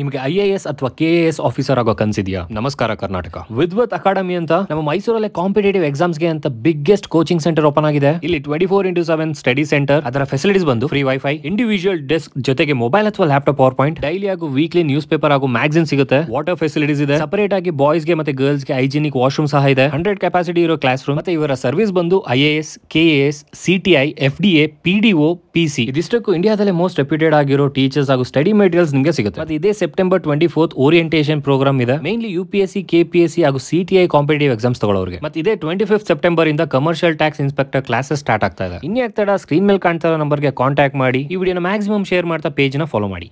ನಿಮಗೆ I A S ಅಥವಾ K S officer ಆಗೋ ಕನ್ಸಿದ್ಯಾ ನಮಸ್ಕಾರ ಕರ್ನಾಟಕ ವಿದ್ವತ್ ಅಕಾಡೆಮಿ ಅಂತ ನಮ್ಮ ಮೈಸೂರಲ್ಲಿ ಕಾಂಪಿಟೇಟಿವ್ ಎಕ್ಸಾಮ್ಸ್ ಗೆ ಅಂತ ಬಿಗ್ಗೆಸ್ಟ್ ಕೋಚಿಂಗ್ ಸೆಂಟರ್ ಓಪನ್ ಆಗಿದೆ ಇಲ್ಲಿ twenty four into seven study centre ಅದರ ಫೆಸಿಲಿಟೀಸ್ ಬಂದು ಫ್ರೀ ವೈಫೈ ಇಂಡಿವಿಜುವಲ್ ಡೆಸ್ಕ್ ಜೊತೆಗೆ ಮೊಬೈಲ್ ಅಥವಾ ಲ್ಯಾಪ್ಟಾಪ್ ಪವರ್ ಪಾಯಿಂಟ್ ಡೈಲಿ ಹಾಗೂ ವೀಕ್ಲಿ ನ್ಯೂಸ್ ಪೇಪರ್ ಹಾಗೂ ಮ್ಯಾಗಝಿನ್ ಸಿಗುತ್ತೆ ವಾಟರ್ ಫೆಸಿಲಿಟೀಸ್ ಇದೆ ಸಪರೇಟ್ ಆಗಿ ಬಾಯ್ಸ್ ಗೆ ಮತ್ತೆ ಗರ್ಲ್ಸ್ ಗೆ ಹೈಜಿನಿಕ್ ವಾಶ್ರೂಮ್ ಸಹ ಇದೆ ಹಂಡ್ರೆಡ್ ಕೆಪಾಸಿಟಿ ಇರೋ ಕ್ಲಾಸ್ ರೂಮ್ ಮತ್ತೆ ಇವರ ಸರ್ವಿಸ್ ಬಂದು I A S K S CTI F D A P D O P C ಇದಿಷ್ಟಕ್ಕೂ ಇಂಡಿಯಾದಲ್ಲೇ ಮೋಸ್ಟ್ ರೆಪ್ಯೂಟೆಡ್ ಆಗಿರೋ ಟೀಚರ್ಸ್ ಹಾಗೂ ಸ್ಟಡಿ ಮೆಟೀರಿಯಲ್ಸ್ ನಿಮಗೆ ಸಿಗುತ್ತೆ ಇದೇ September twenty fourth orientation programme ಇದೆ mainly U P S C K P S C ಹಾಗೂ CTI competitive exams ತಗೊಳ್ಳೋರಿಗೆ ಮತ್ತೆ ಇದೇ ಟ್ವೆಂಟಿ ಫಿಫ್ತ್ ಸೆಪ್ಟೆಂಬರ್ ಇಂದ commercial tax inspector classes start ಆಗ್ತಾ ಇದೆ ಇನ್ಯಾಕ್ತಡ ಸ್ಕ್ರೀನ್ ಮೇಲೆ ಕಾಣ್ತಾ ಇರೋ ನಂಬರ್ಗೆ ಕಾಂಟ್ಯಾಕ್ಟ್ ಮಾಡಿ ಈ ವಿಡಿಯೋನ ಮ್ಯಾಕ್ಸಿಮಮ್ ಶೇರ್ ಮಾಡ್ತಾ ಪೇಜ್ನ ಫಾಲೋ ಮಾಡಿ